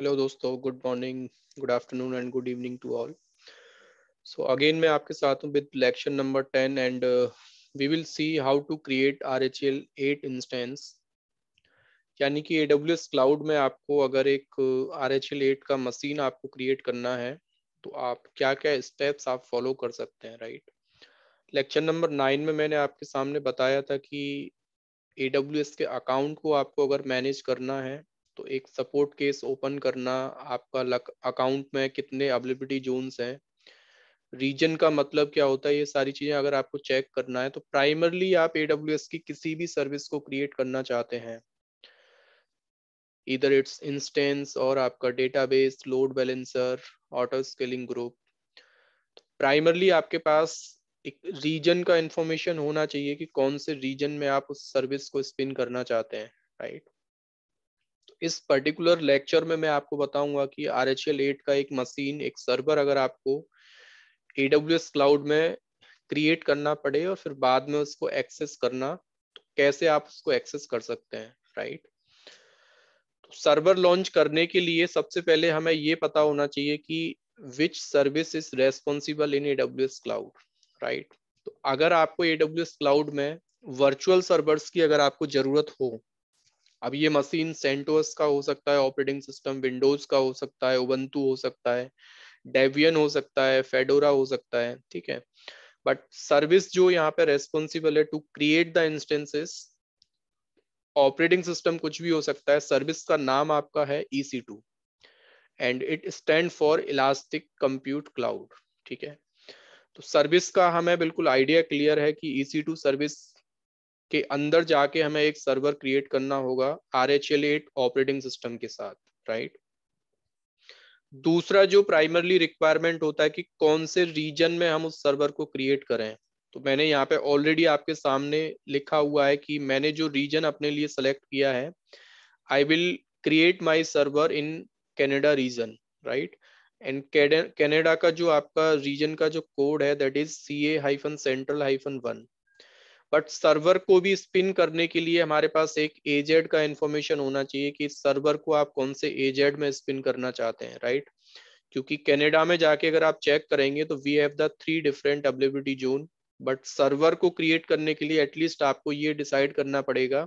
Hello दोस्तों good morning good afternoon and good evening to all so again मैं आपके साथ हूं with lecture number ten and we will see how to create R H L eight instance यानी कि A W S cloud में आपको अगर एक आर एच एल एट का मशीन आपको क्रिएट करना है तो आप क्या क्या स्टेप्स आप फॉलो कर सकते हैं राइट लेक्चर नंबर नाइन में मैंने आपके सामने बताया था कि ए डब्ल्यू एस के अकाउंट को आपको अगर मैनेज करना है तो एक सपोर्ट केस ओपन करना आपका लक अकाउंट में कितने अवेलेबिलिटी जोन्स हैं रीजन का मतलब क्या होता है ये सारी चीजें अगर आपको चेक करना है तो प्राइमरली आप एडब्ल्यू की किसी भी सर्विस को क्रिएट करना चाहते हैं इधर इट्स इंस्टेंस और आपका database load balancer auto scaling group primarily आपके पास एक रीजन का इंफॉर्मेशन होना चाहिए कि कौन से रीजन में आप उस सर्विस को स्पिन करना चाहते हैं राइट इस पर्टिकुलर लेक्चर में मैं आपको बताऊंगा कि आर एच एल एट का एक मशीन एक सर्वर अगर आपको ए एस क्लाउड में क्रिएट करना पड़े और फिर बाद में उसको एक्सेस करना तो कैसे आप उसको एक्सेस कर सकते हैं राइट तो सर्वर लॉन्च करने के लिए सबसे पहले हमें ये पता होना चाहिए कि which service is responsible in A S cloud right तो अगर आपको ए डब्ल्यू एस क्लाउड में वर्चुअल सर्वर्स की अगर आपको जरूरत हो अब ये मशीन सेंटोस का हो सकता है ऑपरेटिंग सिस्टम विंडोज का हो सकता है ओबंतु हो सकता है डेवियन हो सकता है फेडोरा हो सकता है ठीक है बट सर्विस जो यहाँ पे रेस्पॉन्सिबल है to create the instances operating system कुछ भी हो सकता है सर्विस का नाम आपका है E two and it stand for elastic compute cloud ठीक है तो सर्विस का हमें बिल्कुल आइडिया क्लियर है कि ई e सर्विस के अंदर जाके हमें एक सर्वर क्रिएट करना होगा R H L eight operating system के साथ राइट दूसरा जो प्राइमरली रिक्वायरमेंट होता है कि कौन से रीजन में हम उस सर्वर को क्रिएट करें तो मैंने यहाँ पे ऑलरेडी आपके सामने लिखा हुआ है कि मैंने जो रीजन अपने लिए सेलेक्ट किया है I will create my server in Canada region right and Canada का जो आपका रीजन का जो कोड है that is C A hyphen central hyphen one but server को भी स्पिन करने के लिए हमारे पास एक एजेड का इंफॉर्मेशन होना चाहिए कि सर्वर को आप कौन से एजेड में स्पिन करना चाहते हैं राइट क्योंकि कनाडा में जाके अगर आप चेक करेंगे तो we have the three different availability zone but server को क्रिएट करने के लिए एटलीस्ट आपको ये डिसाइड करना पड़ेगा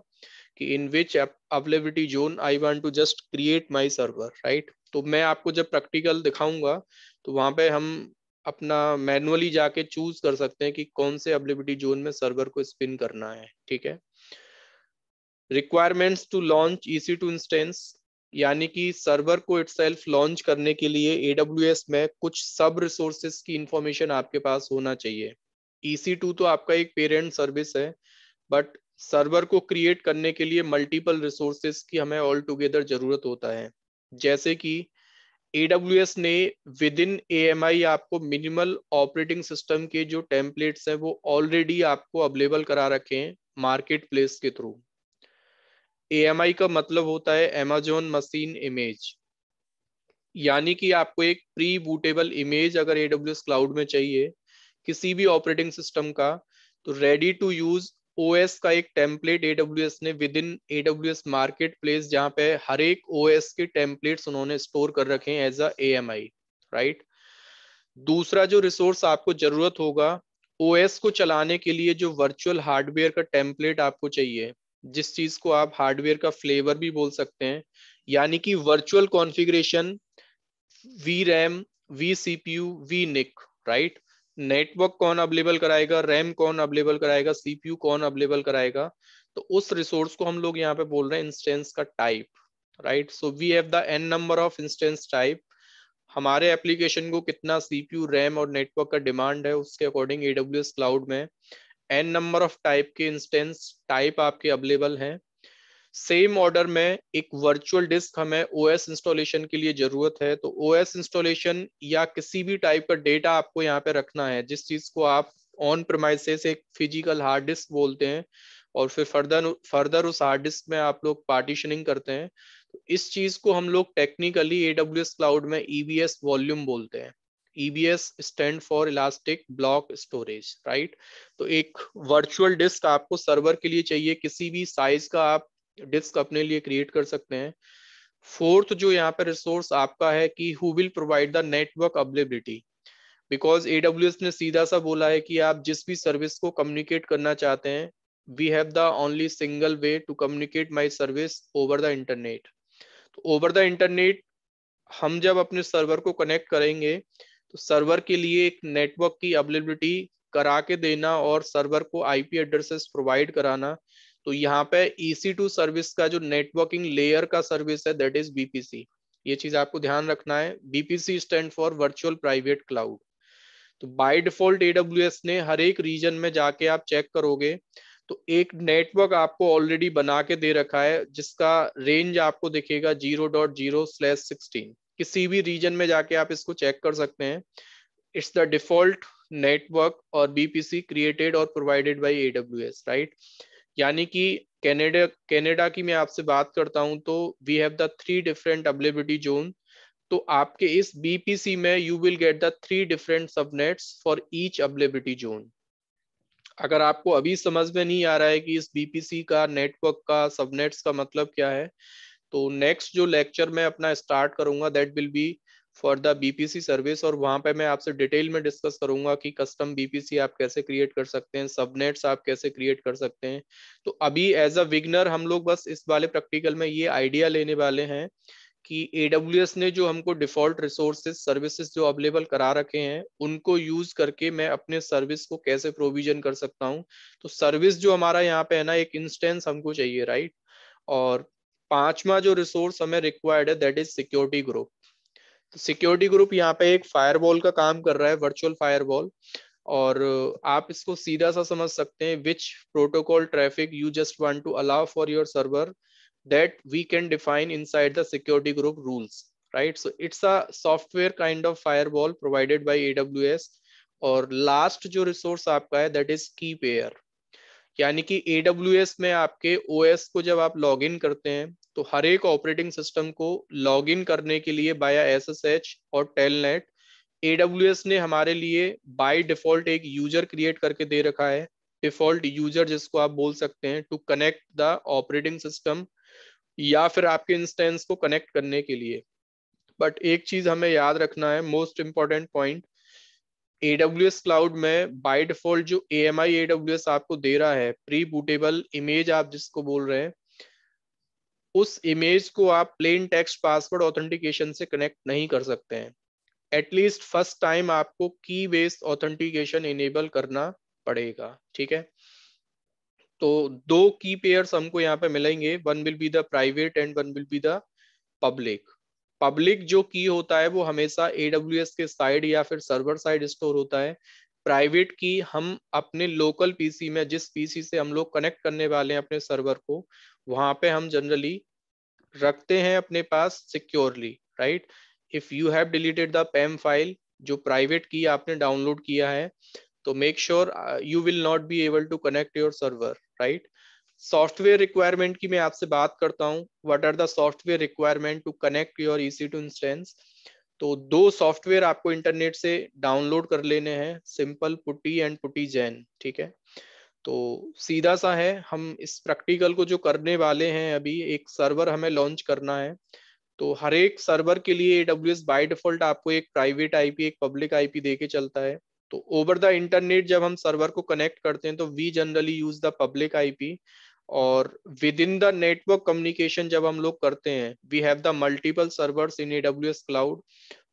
कि in which availability zone I want to just create my server right तो मैं आपको जब प्रैक्टिकल दिखाऊंगा तो वहां पे हम अपना मैनुअली जाके चूज कर सकते हैं कि कौन से अवेलेबिलिटी जोन में सर्वर को स्पिन करना है ठीक है requirements to launch EC two instance यानी कि सर्वर को इट लॉन्च करने के लिए ए में कुछ सब रिसोर्सेस की इंफॉर्मेशन आपके पास होना चाहिए ई टू तो आपका एक पेरेंट सर्विस है बट सर्वर को क्रिएट करने के लिए मल्टीपल रिसोर्सेस की हमें ऑल टुगेदर जरूरत होता है जैसे कि AWS ने विद इन ए आपको मिनिमल ऑपरेटिंग सिस्टम के जो टेम्पलेट्स हैं वो ऑलरेडी आपको अवेलेबल करा रखे हैं मार्केट प्लेस के थ्रू ए का मतलब होता है एमेजोन मशीन इमेज यानी कि आपको एक प्री बूटेबल इमेज अगर एडब्ल्यू क्लाउड में चाहिए किसी भी ऑपरेटिंग सिस्टम का तो रेडी टू यूज ओएस का एक टेम्पलेट एडब्ल्यूएस ने within AWS market place जहां पे हर एक ओएस के टेम्पलेट्स उन्होंने स्टोर कर रखे हैं एज अ एएमआई राइट दूसरा जो रिसोर्स आपको जरूरत होगा ओएस को चलाने के लिए जो वर्चुअल हार्डवेयर का टेम्पलेट आपको चाहिए जिस चीज को आप हार्डवेयर का फ्लेवर भी बोल सकते हैं यानी कि virtual configuration V RAM V CPU V NIC right network कौन अवेलेबल कराएगा रैम कौन अवेलेबल कराएगा सीपीयू कौन अवेलेबल कराएगा तो उस रिसोर्स को हम लोग यहाँ पे बोल रहे हैं इंस्टेंस का type right so we have the N number of instance type हमारे एप्लीकेशन को कितना सीपीयू रैम और नेटवर्क का डिमांड है उसके अकॉर्डिंग एडब्ल्यू क्लाउड में एन नंबर ऑफ टाइप के इंस्टेंस टाइप आपके अवेलेबल हैं सेम ऑर्डर में एक वर्चुअल डिस्क हमें ओ एस इंस्टॉलेशन के लिए जरूरत है तो ओ एस इंस्टॉलेशन या किसी भी टाइप का डेटा आपको यहाँ पे रखना है जिस चीज को आप ऑन प्रोमाइसेस एक फिजिकल हार्ड डिस्क बोलते हैं और फिर फर्दर फर्दर उस हार्ड डिस्क में आप लोग पार्टीशनिंग करते हैं तो इस चीज को हम लोग टेक्निकली एडब्ल्यू एस क्लाउड में ईवीएस e वॉल्यूम बोलते हैं EBS stand for elastic block storage right तो एक वर्चुअल डिस्क आपको सर्वर के लिए चाहिए किसी भी साइज का आप डिस्क अपने लिए क्रिएट कर सकते हैं फोर्थ जो यहाँ पे रिसोर्स आपका है कि who will provide the network availability because A ने सीधा सा बोला है कि आप जिस भी सर्विस को कम्युनिकेट करना चाहते हैं we have the only single way to communicate my service over the internet तो ओवर द इंटरनेट हम जब अपने सर्वर को कनेक्ट करेंगे तो सर्वर के लिए एक नेटवर्क की अवेलेबिलिटी करा के देना और सर्वर को आईपी एड्रेसेस प्रोवाइड कराना तो यहाँ पे EC2 सर्विस का जो नेटवर्किंग लेयर का सर्विस है दैट इज बीपीसी ये चीज आपको ध्यान रखना है VPC stand for virtual private cloud तो बाय डिफॉल्ट AWS ने हर एक रीजन में जाके आप चेक करोगे तो एक नेटवर्क आपको ऑलरेडी बना के दे रखा है जिसका रेंज आपको दिखेगा zero dot zero slash sixteen किसी भी रीजन में जाके आप इसको चेक कर सकते हैं इट्स द डिफॉल्ट नेटवर्क और बीपीसी क्रिएटेड और provided by AWS right right? यानी कि कैनेडा कैनेडा की मैं आपसे बात करता हूं तो we have the three different availability zone तो आपके इस बीपीसी में you will get the three different subnets for each availability zone अगर आपको अभी समझ में नहीं आ रहा है कि इस बीपीसी का नेटवर्क का सबनेट्स का मतलब क्या है तो नेक्स्ट जो लेक्चर मैं अपना स्टार्ट करूंगा that will be for the VPC service और वहां पे मैं आपसे डिटेल में डिस्कस करूंगा कि कस्टम बीपीसी आप कैसे क्रिएट कर सकते हैं सबनेट्स आप कैसे क्रिएट कर सकते हैं तो अभी एज अ विगनर हम लोग बस इस वाले प्रैक्टिकल में ये आइडिया लेने वाले हैं कि ए ने जो हमको डिफॉल्ट रिसोर्सेज सर्विसेज जो अवेलेबल करा रखे हैं उनको यूज करके मैं अपने सर्विस को कैसे प्रोविजन कर सकता हूँ तो सर्विस जो हमारा यहाँ पे है ना एक इंस्टेंस हमको चाहिए राइट और पांचवा जो रिसोर्स हमें रिक्वायर्ड है that is security group security group यहाँ पे एक फायरबॉल का काम कर रहा है वर्चुअल फायरबॉल और आप इसको सीधा सा समझ सकते हैं which protocol traffic you just want to allow for your server that we can define define inside the security group rules right so it's a software kind of firewall provided by A और last जो resource आपका है that is की pair यानी कि AWS में आपके OS को जब आप लॉग इन करते हैं तो हर एक ऑपरेटिंग सिस्टम को लॉगिन करने के लिए बाया एसएसएच और टेलनेट एडब्ल्यूएस ने हमारे लिए बाय डिफॉल्ट एक यूजर क्रिएट करके दे रखा है डिफॉल्ट यूजर जिसको आप बोल सकते हैं to connect the operating system या फिर आपके इंस्टेंस को कनेक्ट करने के लिए बट एक चीज हमें याद रखना है most important point AWS cloud में बाय डिफॉल्ट जो AMI AWS आपको दे रहा है प्री बूटेबल इमेज आप जिसको बोल रहे हैं उस इमेज को आप प्लेन टेक्स्ट पासवर्ड ऑथेंटिकेशन से कनेक्ट नहीं कर सकते हैं एटलीस्ट फर्स्ट टाइम आपको की बेस्ड ऑथेंटिकेशन इनेबल करना पड़ेगा ठीक है तो दो की पेयर्स हमको यहाँ पे मिलेंगे one will be the private and one will be the public public जो की होता है वो हमेशा AWS के साइड या फिर सर्वर साइड स्टोर होता है प्राइवेट की हम अपने लोकल पीसी में जिस पीसी से हम लोग कनेक्ट करने वाले हैं अपने सर्वर को वहां पे हम जनरली रखते हैं अपने पास securely right if you have deleted the PEM file जो प्राइवेट की आपने डाउनलोड किया है तो make sure you will not be able to connect your server right software requirement की मैं आपसे बात करता हूँ what are the software requirement to connect your EC two instance तो दो सॉफ्टवेयर आपको इंटरनेट से डाउनलोड कर लेने हैं simple PuTTY and PuTTY gen ठीक है तो सीधा सा है हम इस प्रैक्टिकल को जो करने वाले हैं अभी एक सर्वर हमें लॉन्च करना है तो हर एक सर्वर के लिए एस बाय डिफॉल्ट आपको एक प्राइवेट आईपी एक पब्लिक आईपी दे के चलता है तो ओवर द इंटरनेट जब हम सर्वर को कनेक्ट करते हैं तो we generally use the public IP और within the network communication जब हम लोग करते हैं we have the multiple servers in S cloud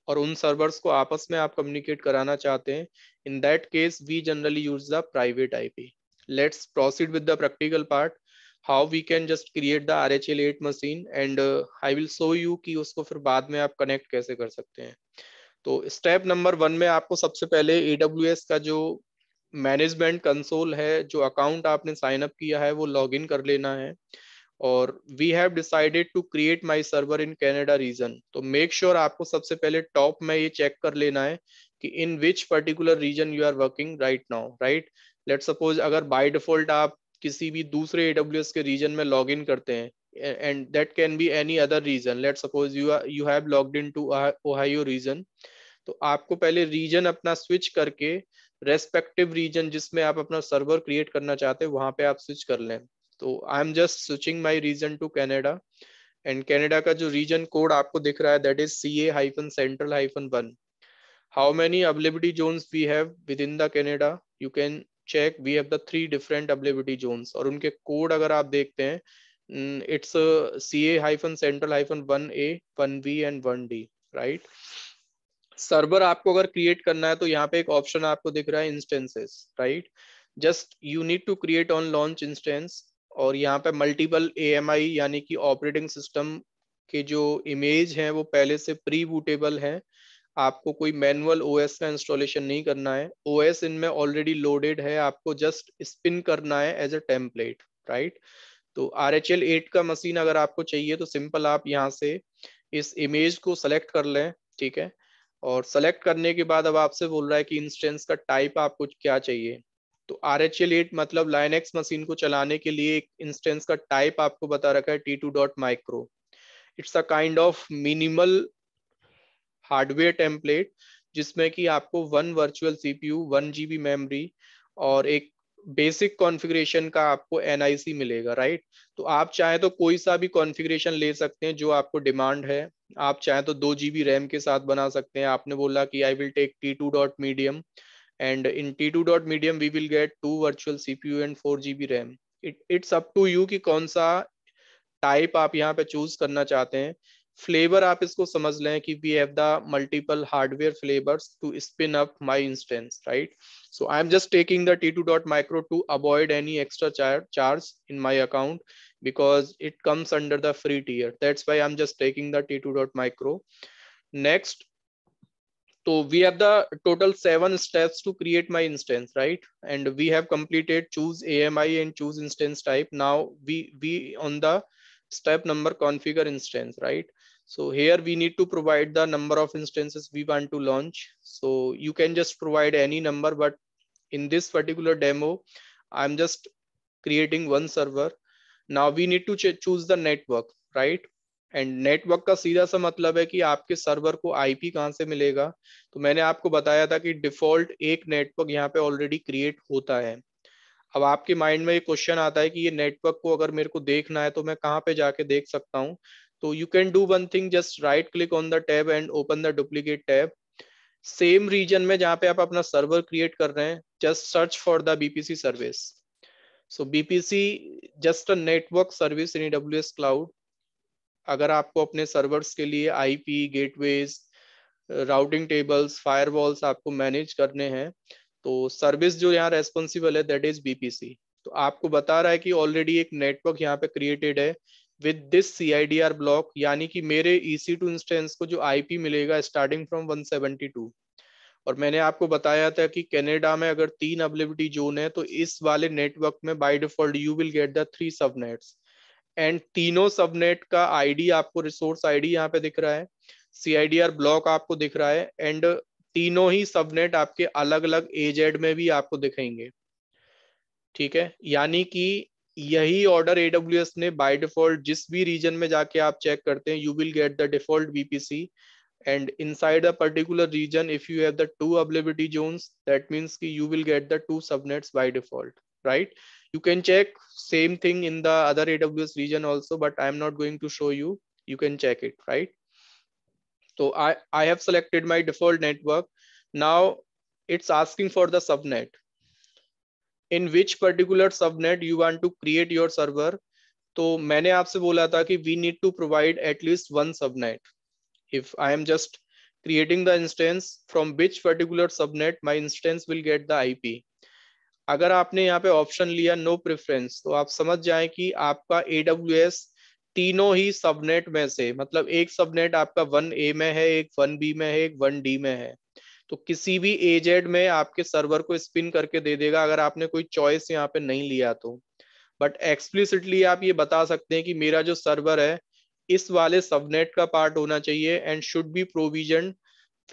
और उन सर्वर्स को आपस में आप कम्युनिकेट कराना चाहते हैं in that case we generally use the private IP let's proceed with the practical part how we can just create the rhl8 machine and uh, I will show you ki usko fir baad mein aap connect kaise kar sakte hain to step number 1 mein aapko sabse pehle AWS ka jo management console hai jo account aapne sign up kiya hai wo login kar lena hai और we have decided to create my server in Canada region तो make sure sure आपको सबसे पहले top में ये check कर लेना है कि in which particular region you are working right now right let suppose अगर बाय डिफॉल्ट आप किसी भी दूसरे ए के रीजन में लॉग इन करते हैं and that can be any other region let suppose you you have have in to Ohio region तो आपको पहले रीजन अपना स्विच करके रेस्पेक्टिव रीजन जिसमें आप अपना सर्वर क्रिएट करना चाहते हैं वहां पे आप स्विच कर लें तो I am just switching my region to Canada and Canada का जो रीजन कोड आपको दिख रहा है that is C A hyphen central hyphen one how many availability zones we have within the Canada you can check we have the three different availability zones और उनके code अगर आप देखते हैं mm, it's uh, CA hyphen central hyphen one A one B and one D right server आपको अगर create करना है तो यहाँ पे एक ऑप्शन आपको दिख रहा है instances right just you need to create on launch instance और यहाँ पे मल्टीपल एएमआई यानी कि ऑपरेटिंग सिस्टम के जो इमेज है वो पहले से प्री बूटेबल हैं आपको कोई मैनुअल ओएस का इंस्टॉलेशन नहीं करना है ओएस इनमें ऑलरेडी लोडेड है आपको जस्ट स्पिन करना है एज अ टेम्पलेट राइट तो आर एच का मशीन अगर आपको चाहिए तो सिंपल आप यहाँ से इस इमेज को सेलेक्ट कर लें ठीक है और सेलेक्ट करने के बाद अब आपसे बोल रहा है कि इंस्टेंस का टाइप आपको क्या चाहिए तो आर एच एल एट मतलब लाइनेक्स मशीन को चलाने के लिए एक इंस्टेंस का टाइप आपको बता रखा है T two dot micro it's a kind of minimal hardware template जिसमें कि आपको one virtual CPU one GB memory और एक बेसिक कॉन्फ़िगरेशन का आपको एनआईसी मिलेगा राइट तो आप चाहे तो कोई सा भी कॉन्फ़िगरेशन ले सकते हैं जो आपको डिमांड है आप चाहे तो दो जीबी रैम के साथ बना सकते हैं आपने बोला कि I will take T two dot medium and in T two dot medium we will get two virtual and four gb RAM it it's up to you कि कौन सा टाइप आप यहाँ पे चूज करना चाहते हैं flavor आप इसको समझ लें कि we have the multiple hardware flavors to spin up my instance right so I'm just taking the t2.micro to avoid any extra charge in my account because it comes under the free tier that's why I'm just taking the t2.micro next so we have the total seven steps to create my instance, right? And we have completed choose AMI and choose instance type. Now we we on the step number configure instance, right? So here we need to provide the number of instances we want to launch. So you can just provide any number, but in this particular demo, i am just creating one server. Now we need to choose the network, right? And network का सीधा सा मतलब है कि आपके server को IP कहाँ से मिलेगा तो मैंने आपको बताया था कि डिफॉल्ट एक नेटवर्क यहाँ पे ऑलरेडी क्रिएट होता है अब आपके माइंड में ये क्वेश्चन आता है कि ये नेटवर्क को अगर मेरे को देखना है तो मैं कहाँ पे जाके देख सकता हूँ तो you can do one thing just right click on the tab and open the duplicate tab same region में जहां पे आप अपना सर्वर क्रिएट कर रहे हैं just search for the VPC service so VPC just a network service in W S cloud अगर आपको अपने सर्वर्स के लिए IP gateways routing tables firewalls आपको मैनेज करने हैं तो सर्विस जो यहाँ रेस्पॉन्सिबल है दैट इज बीपीसी तो आपको बता रहा है कि ऑलरेडी एक नेटवर्क यहाँ पे क्रिएटेड है विद दिस सीआईडीआर ब्लॉक यानी कि मेरे ईसी टू इंस्टेंस को जो आईपी मिलेगा स्टार्टिंग फ्रॉम टू और मैंने आपको बताया था कि कनाडा में अगर तीन अवेलेबिलिटी जोन है तो इस वाले नेटवर्क में by default you will get the three subnets and तीनों सबनेट का आईडी आपको रिसोर्स आईडी यहाँ पे दिख रहा है सीआईडीआर ब्लॉक आपको दिख रहा है एंड तीनों ही सबनेट आपके अलग अलग एजेड में भी आपको दिखेंगे ठीक है यानी कि यही ऑर्डर AWS ने बाय डिफॉल्ट जिस भी रीजन में जाके आप चेक करते हैं you will get the default VPC and inside a particular region if you have the two availability zones that means कि you will get the two subnets by default right you can check same thing in the other AWS region also but I am not going to show you you can check it right तो I I have selected my default network now it's asking for the subnet in which particular subnet you want to create your server तो मैंने आपसे बोला था कि we need to provide at least one subnet I am just creating the instance from which particular subnet my instance will get the I P अगर आपने यहाँ पे ऑप्शन लिया नो no प्रेफरेंस तो आप समझ जाए कि आपका ए तीनों ही सबनेट में से मतलब एक सबनेट आपका वन ए में है एक वन बी में है एक वन डी में है तो किसी भी एजेड में आपके सर्वर को स्पिन करके दे देगा अगर आपने कोई चॉइस यहाँ पे नहीं लिया तो बट एक्सप्लिसिटली आप ये बता सकते हैं कि मेरा जो सर्वर है इस वाले सबनेट का पार्ट होना चाहिए and should be provision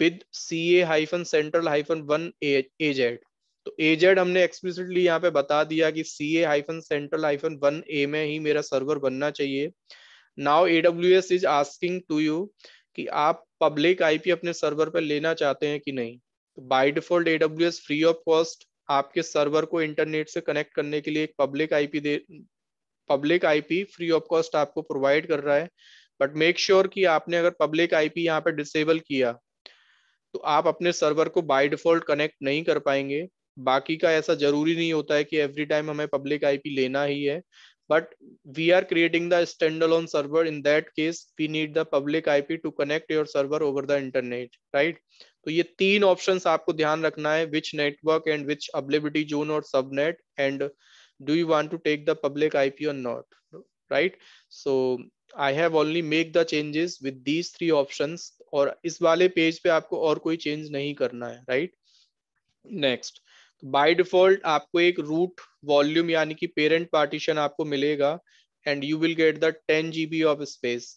with C A hyphen central hyphen one AZ तो एजेड हमने एक्सप्लिसिटली यहाँ पे बता दिया कि C A hyphen central hyphen one A में ही मेरा सर्वर बनना चाहिए now A W S is asking to you कि आप पब्लिक आईपी अपने सर्वर पर लेना चाहते हैं कि नहीं तो by default AWS free of cost आपके सर्वर को इंटरनेट से कनेक्ट करने के लिए एक पब्लिक आईपी दे public IP free of cost आपको प्रोवाइड कर रहा है बट मेक श्योर कि आपने अगर पब्लिक आईपी यहाँ पर डिसेबल किया तो आप अपने सर्वर को बाय डिफॉल्ट कनेक्ट नहीं कर पाएंगे बाकी का ऐसा जरूरी नहीं होता है कि एवरी टाइम हमें पब्लिक आईपी लेना ही है but we are creating the standalone server in that case we need the public ip to connect your server over the internet right तो ये तीन ऑप्शंस आपको ध्यान रखना है which network and which availability zone और subnet and do you want to take the public IP और not right so I have only make the changes with these three options और इस वाले पेज पे आपको और कोई चेंज नहीं करना है राइट नेक्स्ट बाय डिफॉल्ट आपको एक रूट वॉल्यूम यानी कि पेरेंट पार्टीशन आपको मिलेगा and you will get the ten G of space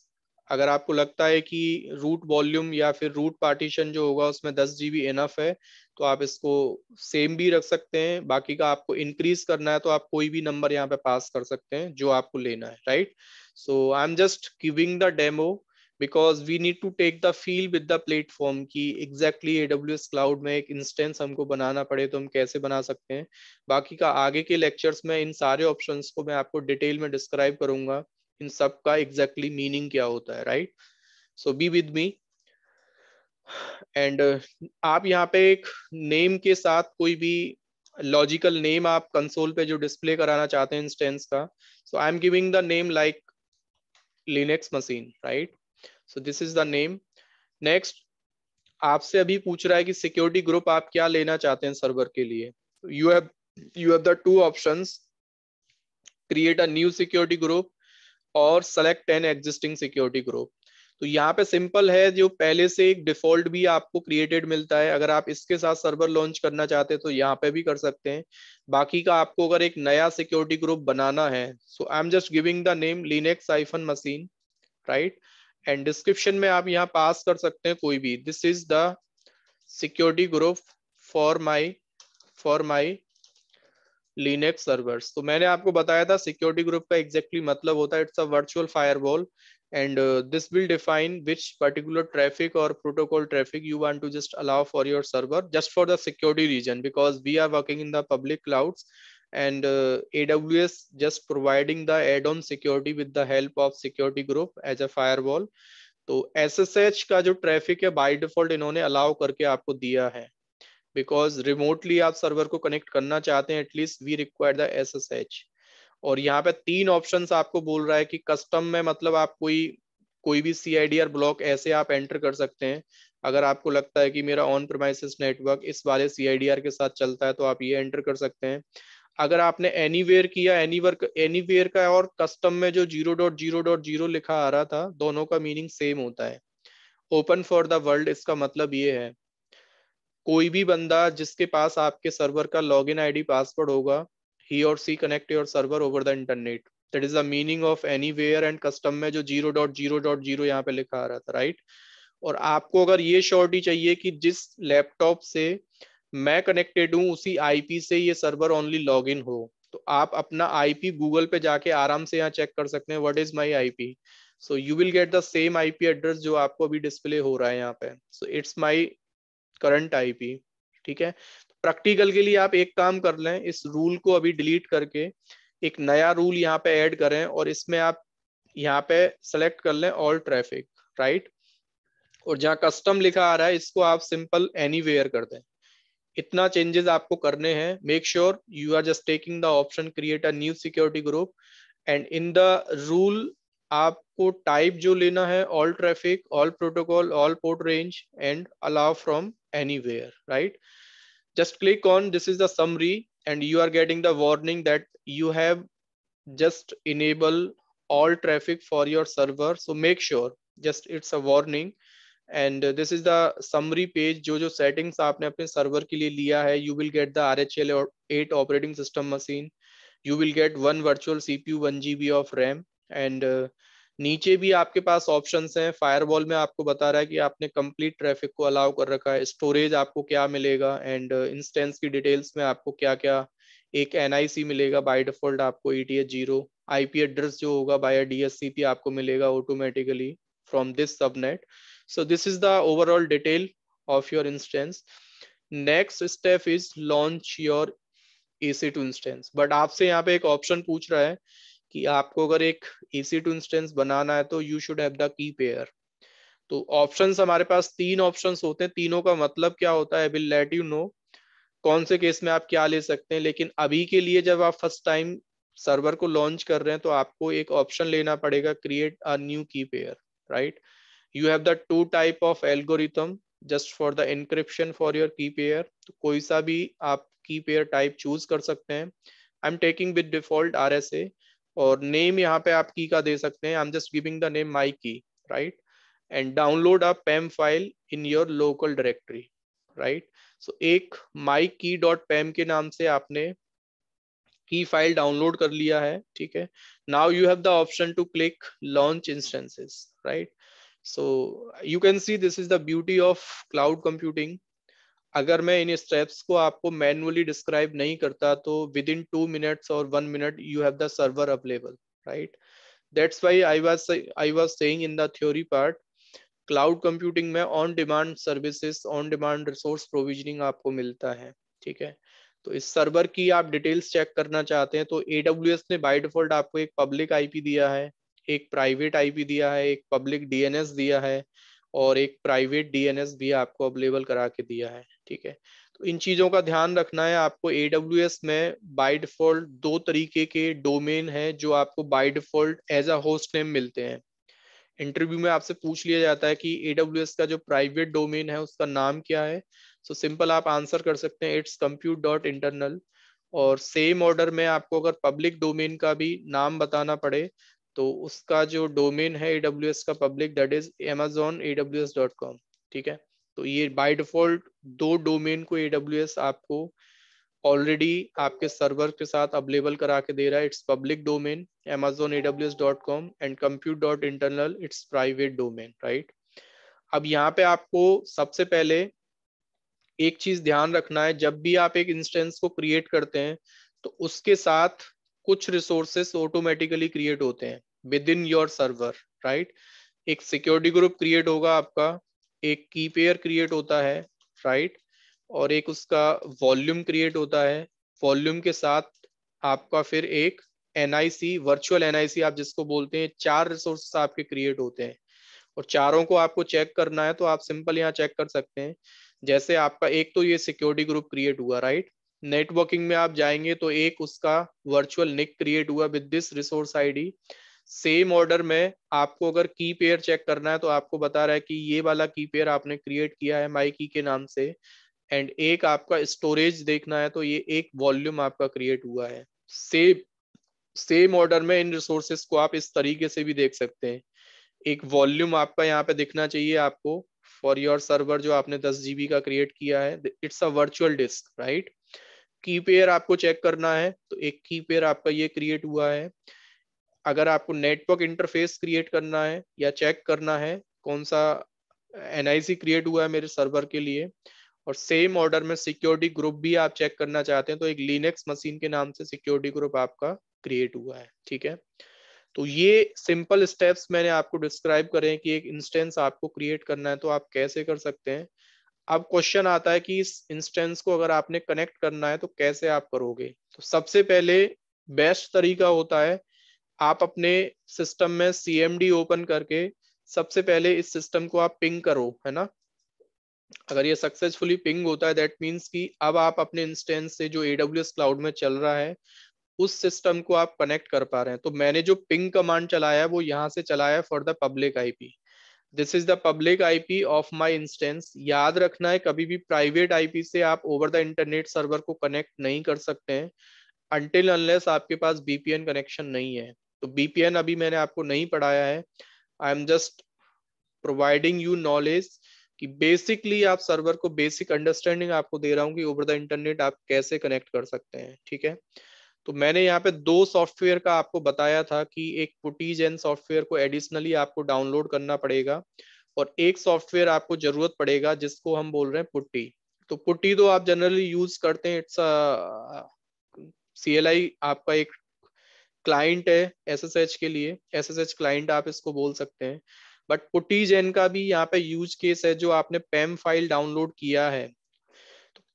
अगर आपको लगता है कि रूट वॉल्यूम या फिर रूट पार्टीशन जो होगा उसमें दस जी बी इनफ है तो आप इसको सेम भी रख सकते हैं बाकी का आपको इंक्रीज करना है तो आप कोई भी नंबर यहाँ पे पास कर सकते हैं जो आपको लेना है right so I am just giving the demo because we need to take the feel with the platform की exactly A W S cloud में एक इंस्टेंस हमको बनाना पड़े तो हम कैसे बना सकते हैं बाकी का आगे के लेक्चर्स में इन सारे ऑप्शन को मैं आपको डिटेल में डिस्क्राइब करूंगा इन सब का एग्जैक्टली exactly मीनिंग क्या होता है right so be with me and आप यहाँ पे एक नेम के साथ कोई भी लॉजिकल नेम आप कंसोल पे जो डिस्प्ले कराना चाहते हैं इंस्टेंस का so I am giving the name like Linux machine right so this is the name next आपसे अभी पूछ रहा है कि सिक्योरिटी ग्रुप आप क्या लेना चाहते हैं सर्वर के लिए you have you have the two options create a new security group और select an existing security group तो यहाँ पे सिंपल है जो पहले से एक डिफॉल्ट भी आपको क्रिएटेड मिलता है अगर आप इसके साथ सर्वर लॉन्च करना चाहते हैं तो यहाँ पे भी कर सकते हैं बाकी का आपको अगर एक नया सिक्योरिटी ग्रुप बनाना है so I am just giving the name Linux hyphen machine right and description में आप यहाँ पास कर सकते हैं कोई भी this is the security group for my for my Linux servers. तो मैंने आपको बताया था सिक्योरिटी ग्रुप का एग्जैक्टली exactly मतलब होता है it's a virtual firewall and this will define which particular traffic और protocol traffic you want to just allow for your server just for the security reason because we are working in the public clouds and uh, AWS just providing the add-on security with the help of security group as a firewall. तो SSH का जो traffic है by default इन्होंने allow करके आपको दिया है because remotely आप सर्वर को कनेक्ट करना चाहते हैं at least we require the SSH और यहाँ पे तीन ऑप्शंस आपको बोल रहा है कि कस्टम में मतलब आप कोई कोई भी C I D R block ऐसे आप एंटर कर सकते हैं अगर आपको लगता है कि मेरा ऑन प्रोमाइसिस नेटवर्क इस वाले सी आई डी आर के साथ चलता है तो आप ये एंटर कर सकते हैं अगर आपने एनी किया वर्क एनी का और कस्टम में जो zero dot zero dot zero लिखा आ रहा था दोनों का मीनिंग सेम होता है ओपन फॉर द वर्ल्ड इसका मतलब ये है कोई भी बंदा जिसके पास आपके सर्वर का लॉगिन आईडी पासवर्ड होगा ही और see connect your server over the internet that is the meaning of anywhere and custom में जो zero dot zero dot zero यहाँ पे लिखा आ रहा था राइट right? और आपको अगर ये श्योरिटी चाहिए कि जिस लैपटॉप से मैं कनेक्टेड हूँ उसी आईपी से ये सर्वर ओनली लॉग इन हो तो आप अपना आईपी गूगल पे जाके आराम से यहाँ चेक कर सकते हैं what is my IP so you will get the same IP address जो आपको अभी डिस्प्ले हो रहा है यहाँ पे so it's my current IP ठीक है प्रैक्टिकल के लिए आप एक काम कर लें इस रूल को अभी डिलीट करके एक नया रूल यहाँ पे ऐड करें और इसमें आप यहाँ पे सेलेक्ट कर लें ऑल ट्रैफिक राइट और जहाँ कस्टम लिखा आ रहा है इसको आप सिंपल एनी कर दें इतना चेंजेस आपको करने हैं make sure you are just taking the option create a new security group and in the rule आपको टाइप जो लेना है all traffic all protocol all port range and allow from any right just click on this is the summary and you are getting the warning that you have just enable all traffic for your server so make sure just it's a warning and this is the summary page जो जो settings आपने अपने server के लिए लिया है you will get the R H L eight operating system machine you will get one virtual C P U one G B of RAM and नीचे भी आपके पास ऑप्शन हैं फायरवॉल में आपको बता रहा है कि आपने कंप्लीट ट्रैफिक को अलाउ कर रखा है स्टोरेज आपको क्या मिलेगा एंड इंस्टेंस uh, की डिटेल्स में आपको क्या क्या एक एन मिलेगा बाई डिफॉल्ट आपको E T H zero I address जो होगा बाय डी आपको मिलेगा automatically from this subnet so this is the overall detail of your instance next step is launch your EC2 instance but आपसे यहाँ पे एक option पूछ रहा है कि आपको अगर एक EC2 इंस्टेंस बनाना है तो you should have the key pair तो ऑप्शंस हमारे पास तीन ऑप्शंस होते हैं तीनों का मतलब क्या होता है विल लेट यू नो कौन से केस में आप क्या ले सकते हैं लेकिन अभी के लिए जब आप फर्स्ट टाइम सर्वर को लॉन्च कर रहे हैं तो आपको एक ऑप्शन लेना पड़ेगा create a new key pair right right? You have the two type of algorithm just for the encryption for your key pair तो कोई सा भी आप की पेयर टाइप चूज कर सकते हैं I am taking with default R S A और नेम यहाँ पे आप की का दे सकते हैं I am just giving the name my key right and download a pem file in your local directory right so एक माई की डॉट पैम के नाम से आपने की फाइल डाउनलोड कर लिया है ठीक है now you have the option to click launch instances right so you can see this is the beauty of cloud computing अगर मैं इन स्टेप्स को आपको मैनुअली डिस्क्राइब नहीं करता तो विद इन टू मिनट्स और one minute you have the server available right that's why I was I was saying in the theory part cloud computing में on demand services on demand resource provisioning आपको मिलता है ठीक है तो इस server की आप डिटेल्स चेक करना चाहते हैं तो ए ने बाई डिफॉल्ट आपको एक पब्लिक आई दिया है एक प्राइवेट आईपी दिया है एक पब्लिक डीएनएस दिया है और एक प्राइवेट डीएनएस भी आपको अवेलेबल करा के दिया है ठीक है तो इन चीजों का ध्यान रखना है आपको ए में बाय डिफॉल्ट दो तरीके के डोमेन है जो आपको by default as a host name मिलते हैं इंटरव्यू में आपसे पूछ लिया जाता है कि ए का जो प्राइवेट डोमेन है उसका नाम क्या है सो so, सिंपल आप आंसर कर सकते हैं इट्स कंप्यूट डॉट इंटरनल और सेम ऑर्डर में आपको अगर पब्लिक डोमेन का भी नाम बताना पड़े तो उसका जो डोमेन है AWS का public that is Amazon A ठीक है तो ये बाय डिफॉल्ट दो डोमेन को AWS आपको ऑलरेडी आपके सर्वर के साथ अवेलेबल करा के दे रहा है it's public domain Amazon A and compute dot internal it's private domain right अब यहाँ पे आपको सबसे पहले एक चीज ध्यान रखना है जब भी आप एक इंस्टेंस को क्रिएट करते हैं तो उसके साथ कुछ रिसोर्सेस ऑटोमेटिकली क्रिएट होते हैं within your server right एक सिक्योरिटी ग्रुप क्रिएट होगा आपका एक की पेयर क्रिएट होता है राइट right? और एक उसका वॉल्यूम क्रिएट होता है वॉल्यूम के साथ आपका फिर एक एनआईसी वर्चुअल एनआईसी आप जिसको बोलते हैं चार रिसोर्सेस आपके क्रिएट होते हैं और चारों को आपको चेक करना है तो आप सिंपल यहाँ चेक कर सकते हैं जैसे आपका एक तो ये सिक्योरिटी ग्रुप क्रिएट हुआ राइट नेटवर्किंग में आप जाएंगे तो एक उसका वर्चुअल निक क्रिएट हुआ with this resource ID same order में आपको अगर की पेयर चेक करना है तो आपको बता रहा है कि ये वाला की पेयर आपने क्रिएट किया है माई की के नाम से एंड एक आपका स्टोरेज देखना है तो ये एक वॉल्यूम आपका क्रिएट हुआ है सेम सेम ऑर्डर में इन रिसोर्सेस को आप इस तरीके से भी देख सकते हैं एक वॉल्यूम आपका यहाँ पे दिखना चाहिए आपको फॉर योर सर्वर जो आपने दस जीबी का क्रिएट किया है it's a virtual disk right key pair आपको चेक करना है तो एक की पेयर आपका ये क्रिएट हुआ है अगर आपको नेटवर्क इंटरफेस क्रिएट करना है या चेक करना है कौन सा एनआईसी क्रिएट हुआ है मेरे सर्वर के लिए और सेम ऑर्डर में सिक्योरिटी ग्रुप भी आप चेक करना चाहते हैं तो एक लिनक्स मशीन के नाम से सिक्योरिटी ग्रुप आपका क्रिएट हुआ है ठीक है तो ये सिंपल स्टेप्स मैंने आपको डिस्क्राइब करें कि एक इंस्टेंस आपको क्रिएट करना है तो आप कैसे कर सकते हैं अब क्वेश्चन आता है कि इस इंस्टेंस को अगर आपने कनेक्ट करना है तो कैसे आप करोगे तो सबसे पहले बेस्ट तरीका होता है आप अपने सिस्टम में सी ओपन करके सबसे पहले इस सिस्टम को आप पिंग करो है ना अगर ये सक्सेसफुली पिंग होता है दैट मीन्स कि अब आप अपने इंस्टेंस से जो एडब्ल्यू क्लाउड में चल रहा है उस सिस्टम को आप कनेक्ट कर पा रहे हैं तो मैंने जो पिंग कमांड चलाया है वो यहाँ से चलाया है for the public IP this is the public IP of my instance याद रखना है कभी भी प्राइवेट आईपी से आप ओवर द इंटरनेट सर्वर को कनेक्ट नहीं कर सकते हैं अनटिल अनलेस आपके पास बीपीएन कनेक्शन नहीं है तो बीपीएन अभी मैंने आपको नहीं पढ़ाया है I am just providing you knowledge कि बेसिकली आप सर्वर को बेसिक अंडरस्टैंडिंग आपको दे रहा हूँ कि ओवर द इंटरनेट आप कैसे कनेक्ट कर सकते हैं ठीक है तो मैंने यहाँ पे दो सॉफ्टवेयर का आपको बताया था कि एक पुटीज एन सॉफ्टवेयर को एडिशनली आपको डाउनलोड करना पड़ेगा और एक सॉफ्टवेयर आपको जरूरत पड़ेगा जिसको हम बोल रहे हैं पुट्टी तो पुट्टी तो आप जनरली यूज करते हैं इट्स सी एल आई आपका एक क्लाइंट है एस एस एच के लिए एस एस एच क्लाइंट आप इसको बोल सकते हैं बट पुट्टी जेन का भी यहाँ पे यूज केस है जो आपने पेम फाइल डाउनलोड किया है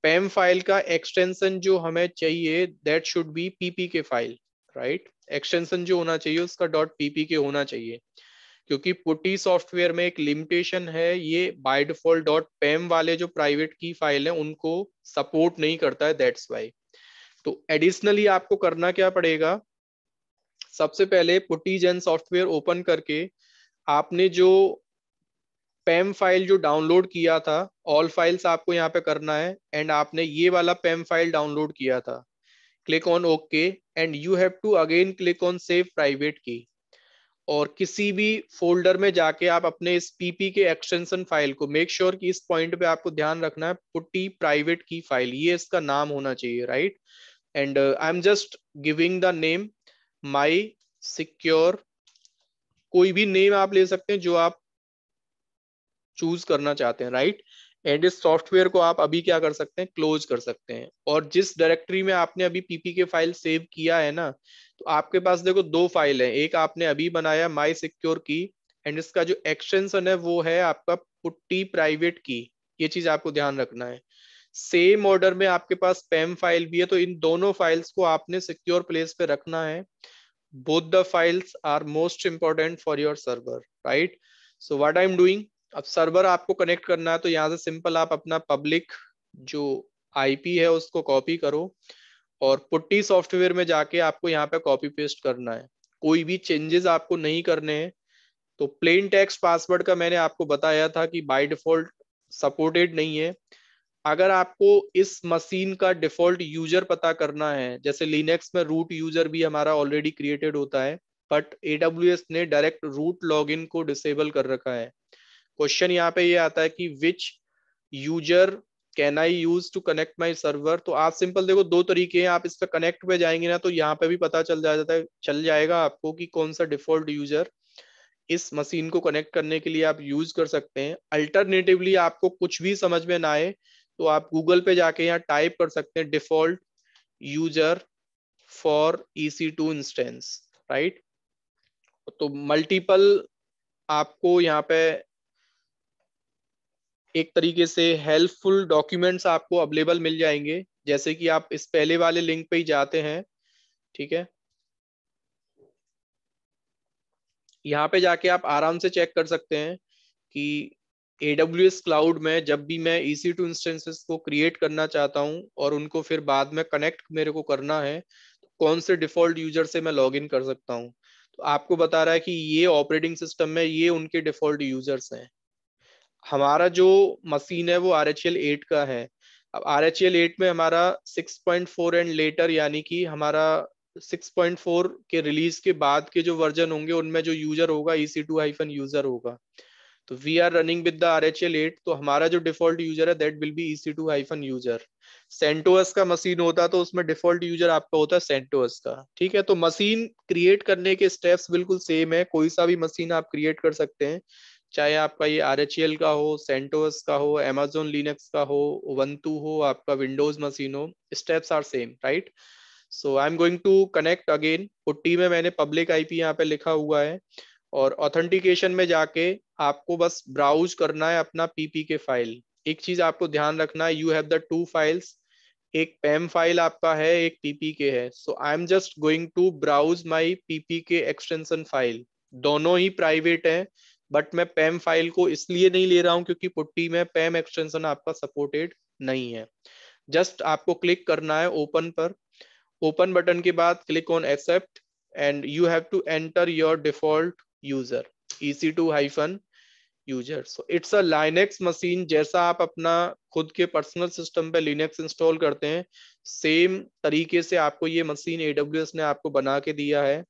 पैम फाइल का एक्सटेंशन जो हमें चाहिए that should be PP K file right extension जो होना चाहिए उसका डॉट पीपी के होना चाहिए क्योंकि पुटी सॉफ्टवेयर में एक लिमिटेशन है ये बाय डिफॉल्ट डॉट पैम वाले जो प्राइवेट की फाइल है उनको सपोर्ट नहीं करता है दैट्स वाई तो एडिशनली आपको करना क्या पड़ेगा सबसे पहले पुटी जन सॉफ्टवेयर ओपन करके आपने जो पेम फाइल e जो डाउनलोड किया था ऑल फाइल्स आपको यहाँ पे करना है एंड आपने ये वाला पेम फाइल डाउनलोड किया था click on okay and you have to again click on save private key और किसी भी फोल्डर में जाके आप अपने इस पीपी के एक्सटेंशन फाइल को मेक श्योर sure कि इस पॉइंट पे आपको ध्यान रखना है पुट्टी प्राइवेट की फाइल ये इसका नाम होना चाहिए right and I am just giving the name my secure कोई भी नेम आप ले सकते हैं जो आप चूज करना चाहते हैं राइट एंड इस सॉफ्टवेयर को आप अभी क्या कर सकते हैं क्लोज कर सकते हैं और जिस डायरेक्टरी में आपने अभी पीपी के फाइल सेव किया है ना तो आपके पास देखो दो फाइल है एक आपने अभी बनाया माई सिक्योर की एंड इसका जो एक्सटेंशन है वो है आपका पुट्टी प्राइवेट की ये चीज आपको ध्यान रखना है सेम ऑर्डर में आपके पास पेम फाइल e भी है तो इन दोनों फाइल्स को आपने सिक्योर प्लेस पे रखना है the files are most important for your server right so what I am doing अब सर्वर आपको कनेक्ट करना है तो यहाँ से सिंपल आप अपना पब्लिक जो आईपी है उसको कॉपी करो और पुट्टी सॉफ्टवेयर में जाके आपको यहाँ पे कॉपी पेस्ट करना है कोई भी चेंजेस आपको नहीं करने हैं तो प्लेन टेक्स्ट पासवर्ड का मैंने आपको बताया था कि बाय डिफॉल्ट सपोर्टेड नहीं है अगर आपको इस मशीन का डिफॉल्ट यूजर पता करना है जैसे लिनेक्स में रूट यूजर भी हमारा ऑलरेडी क्रिएटेड होता है बट एडब्ल्यू ने डायरेक्ट रूट लॉग को डिसेबल कर रखा है क्वेश्चन यहाँ पे ये यह आता है कि which user can I use to connect my server तो आप सिंपल देखो दो तरीके हैं आप इस पर कनेक्ट पे जाएंगे ना तो यहाँ पे भी पता चल जाता है चल जाएगा आपको कि कौन सा डिफॉल्ट यूजर इस मशीन को कनेक्ट करने के लिए आप यूज कर सकते हैं अल्टरनेटिवली आपको कुछ भी समझ में ना आए तो आप गूगल पे जाके यहाँ टाइप कर सकते हैं default user for E C two instance right तो मल्टीपल आपको यहाँ पे एक तरीके से हेल्पफुल डॉक्यूमेंट्स आपको अवेलेबल मिल जाएंगे जैसे कि आप इस पहले वाले लिंक पे ही जाते हैं ठीक है यहाँ पे जाके आप आराम से चेक कर सकते हैं कि AWS क्लाउड में जब भी मैं EC2 इंस्टेंसेस को क्रिएट करना चाहता हूँ और उनको फिर बाद में कनेक्ट मेरे को करना है तो कौन से डिफॉल्ट यूजर से मैं लॉग इन कर सकता हूँ तो आपको बता रहा है कि ये ऑपरेटिंग सिस्टम में ये उनके डिफॉल्ट यूजर्स हैं हमारा जो मशीन है वो आर एच एल एट का है अब आर एच एल एट में हमारा six point four and later यानी कि हमारा सिक्स पॉइंट फोर के रिलीज के बाद के जो वर्जन होंगे उनमें जो यूजर होगा E C two hyphen user होगा तो we are running with the R H L eight तो हमारा जो डिफॉल्ट यूजर है that will be E C two hyphen user CentOS का मशीन होता तो उसमें डिफॉल्ट यूजर आपका होता है सेंटोअस का ठीक है तो मशीन क्रिएट करने के स्टेप्स बिल्कुल सेम है कोई सा भी मशीन आप क्रिएट कर सकते हैं चाहे आपका ये आर e का हो सेंटोस का हो एमेजोन लिनक्स का हो वंतु हो आपका विंडोज मशीन हो steps are same right so I am going to connect again PuTTY में मैंने पब्लिक आईपी यहाँ पे लिखा हुआ है और ऑथेंटिकेशन में जाके आपको बस ब्राउज करना है अपना पीपी के फाइल एक चीज आपको ध्यान रखना है you have the two files एक पैम फाइल आपका है एक पीपी के है so I am just going to browse my P P K extension file दोनों ही प्राइवेट है बट मैं पैम फाइल को इसलिए नहीं ले रहा हूँ क्योंकि पुट्टी में पैम एक्सटेंशन आपका सपोर्टेड नहीं है जस्ट आपको क्लिक करना है ओपन पर ओपन बटन के बाद click on accept and you have to enter your default user E C two hyphen user so it's a Linux machine जैसा आप अपना खुद के पर्सनल सिस्टम पे लिनक्स इंस्टॉल करते हैं सेम तरीके से आपको ये मशीन एडब्ल्यू ने आपको बना के दिया है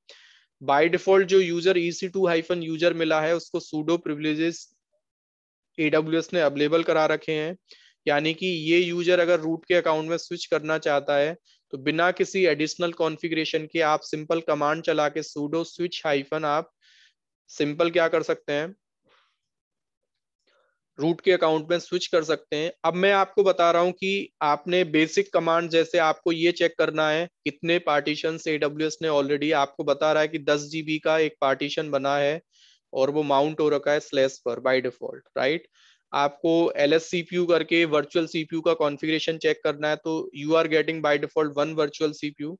बाय डिफॉल्ट जो यूजर टू हाइफन यूजर मिला है उसको सूडो प्रिविलेजेस AWS ने अवेलेबल करा रखे हैं यानी कि ये यूजर अगर रूट के अकाउंट में स्विच करना चाहता है तो बिना किसी एडिशनल कॉन्फ़िगरेशन के आप सिंपल कमांड चला के सूडो स्विच हाइफन आप सिंपल क्या कर सकते हैं रूट के अकाउंट में स्विच कर सकते हैं अब मैं आपको बता रहा हूं कि आपने बेसिक कमांड जैसे आपको ये चेक करना है कितने पार्टीशन ए ने ऑलरेडी आपको बता रहा है कि दस जीबी का एक पार्टीशन बना है और वो माउंट हो रखा है स्लैश पर बाई डिफॉल्ट राइट आपको एल एस सीपीयू करके वर्चुअल सीपीयू का कॉन्फ़िगरेशन चेक करना है तो you are getting by default one virtual CPU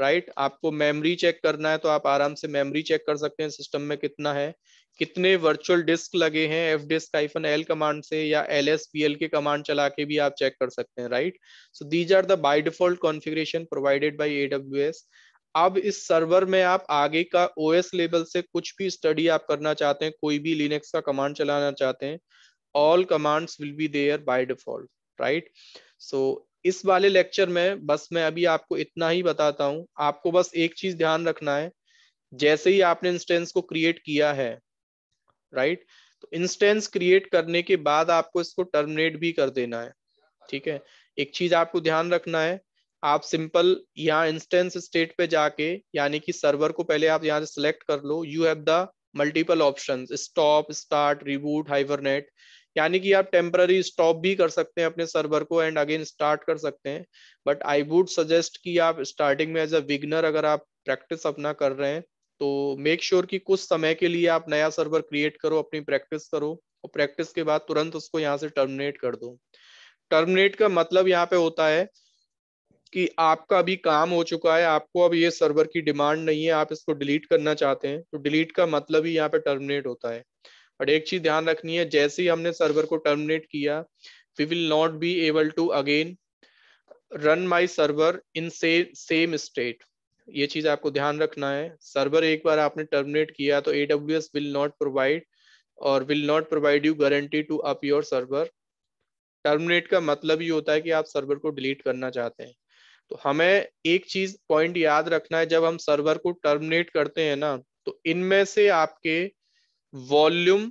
right right? आपको मेमोरी चेक करना है तो आप आराम से मेमोरी चेक कर सकते हैं सिस्टम में कितना है कितने वर्चुअल डिस्क लगे हैं F disk hyphen L command से या L S B L K command चला के भी आप चेक कर सकते हैं right so these are the by default configuration provided by AWS एस अब इस सर्वर में आप आगे का ओएस लेवल से कुछ भी स्टडी आप करना चाहते हैं कोई भी लिनक्स का कमांड चलाना चाहते हैं all commands will be there by default right so इस वाले लेक्चर में बस मैं अभी आपको इतना ही बताता हूं आपको बस एक चीज ध्यान रखना है जैसे ही आपने इंस्टेंस को क्रिएट किया है राइट तो इंस्टेंस क्रिएट करने के बाद आपको इसको टर्मिनेट भी कर देना है ठीक है एक चीज आपको ध्यान रखना है आप सिंपल यहाँ इंस्टेंस स्टेट पे जाके यानी कि सर्वर को पहले आप यहाँ से सिलेक्ट कर लो you have the multiple option stop start reboot hibernate यानी कि आप टेम्पररी स्टॉप भी कर सकते हैं अपने सर्वर को एंड अगेन स्टार्ट कर सकते हैं बट आई वुड सजेस्ट कि आप स्टार्टिंग में एज अ विगनर अगर आप प्रैक्टिस अपना कर रहे हैं तो मेक श्योर sure कि कुछ समय के लिए आप नया सर्वर क्रिएट करो अपनी प्रैक्टिस करो और प्रैक्टिस के बाद तुरंत उसको यहाँ से टर्मिनेट कर दो टर्मिनेट का मतलब यहाँ पे होता है कि आपका अभी काम हो चुका है आपको अब ये सर्वर की डिमांड नहीं है आप इसको डिलीट करना चाहते हैं तो डिलीट का मतलब ही यहाँ पे टर्मिनेट होता है बट एक चीज ध्यान रखनी है जैसे ही हमने सर्वर को टर्मिनेट किया we will not be able to again run my server in same state ये चीज आपको ध्यान रखना है सर्वर एक बार आपने टर्मिनेट किया तो A W S will not provide और will not provide you guarantee to up your server terminate का मतलब ये होता है कि आप सर्वर को डिलीट करना चाहते हैं तो हमें एक चीज पॉइंट याद रखना है जब हम सर्वर को टर्मिनेट करते हैं ना तो इनमें से आपके वॉल्यूम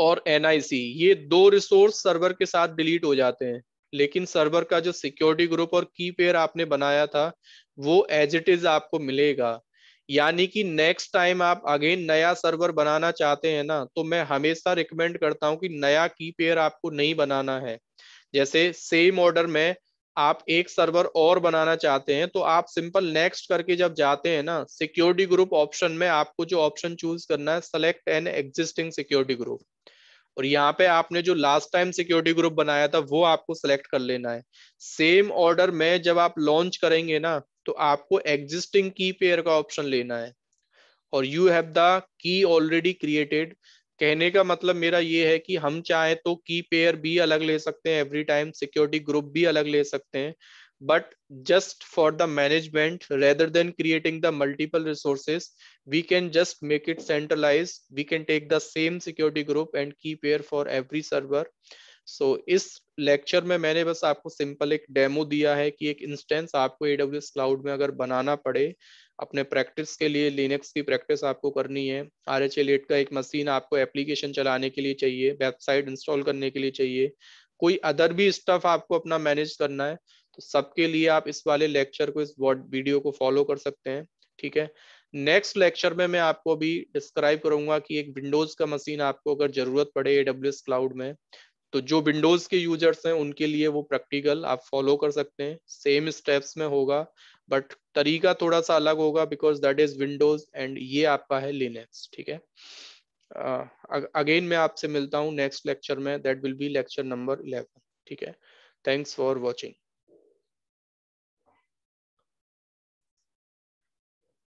और एनआईसी ये दो रिसोर्स सर्वर के साथ डिलीट हो जाते हैं लेकिन सर्वर का जो सिक्योरिटी ग्रुप और की पेयर आपने बनाया था वो एज इट इज आपको मिलेगा यानी कि नेक्स्ट टाइम आप अगेन नया सर्वर बनाना चाहते हैं ना तो मैं हमेशा रिकमेंड करता हूं कि नया की पेयर आपको नहीं बनाना है जैसे सेम ऑर्डर में आप एक सर्वर और बनाना चाहते हैं तो आप सिंपल नेक्स्ट करके जब जाते हैं ना सिक्योरिटी ग्रुप ऑप्शन में आपको जो ऑप्शन चूज करना है select an existing security group और यहाँ पे आपने जो लास्ट टाइम सिक्योरिटी ग्रुप बनाया था वो आपको सेलेक्ट कर लेना है सेम ऑर्डर में जब आप लॉन्च करेंगे ना तो आपको एग्जिस्टिंग की पेयर का ऑप्शन लेना है और you have the key already created कहने का मतलब मेरा ये है कि हम चाहे तो की पेयर भी अलग ले सकते हैं एवरी टाइम सिक्योरिटी ग्रुप भी अलग ले सकते हैं but just for the management rather than creating the multiple resources we can just make it centralize we can take the same security group and key pair for every server so इस lecture में मैंने बस आपको simple एक demo दिया है कि एक इंस्टेंस आपको ए डब्ल्यू एस क्लाउड में अगर बनाना पड़े अपने प्रैक्टिस के लिए लिनक्स की प्रैक्टिस आपको करनी है आर एच एल का एक मशीन आपको एप्लीकेशन चलाने के लिए चाहिए वेबसाइट इंस्टॉल करने के लिए चाहिए कोई अदर भी स्टफ आपको अपना मैनेज करना है तो सबके लिए आप इस वाले लेक्चर को इस वीडियो को फॉलो कर सकते हैं ठीक है नेक्स्ट लेक्चर में मैं आपको अभी डिस्क्राइब करूंगा कि एक विंडोज का मशीन आपको अगर जरूरत पड़े ए क्लाउड में तो जो विंडोज के यूजर्स हैं उनके लिए वो प्रैक्टिकल आप फॉलो कर सकते हैं सेम स्टेप्स में होगा बट तरीका थोड़ा सा अलग होगा because that is Windows and ये आपका है लिनेक्स ठीक है अगेन uh, मैं आपसे मिलता हूँ नेक्स्ट लेक्चर में that will be lecture number eleven ठीक है थैंक्स फॉर वॉचिंग